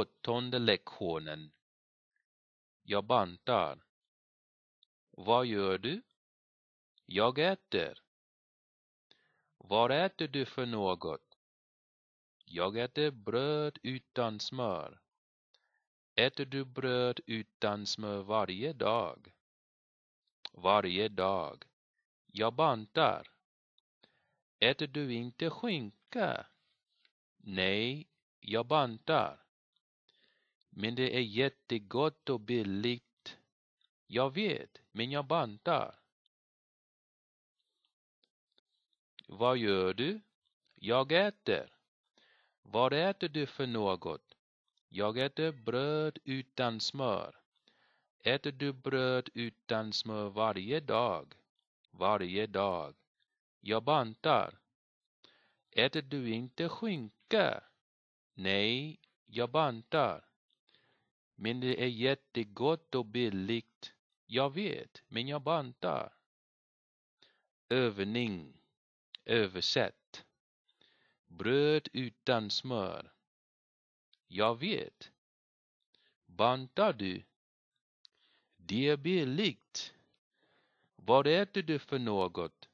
Åttonde lektionen. Jag bantar. Vad gör du? Jag äter. Vad äter du för något? Jag äter bröd utan smör. Äter du bröd utan smör varje dag? Varje dag. Jag bantar. Äter du inte skinka? Nej, jag bantar. Men det är jättegott och billigt. Jag vet, men jag bantar. Vad gör du? Jag äter. Vad äter du för något? Jag äter bröd utan smör. Äter du bröd utan smör varje dag? Varje dag. Jag bantar. Äter du inte skinka? Nej, jag bantar. Men det är jättegott och billigt. Jag vet, men jag bantar. Övning. Översätt. Bröd utan smör. Jag vet. Bantar du? Det är billigt. Vad äter du för något?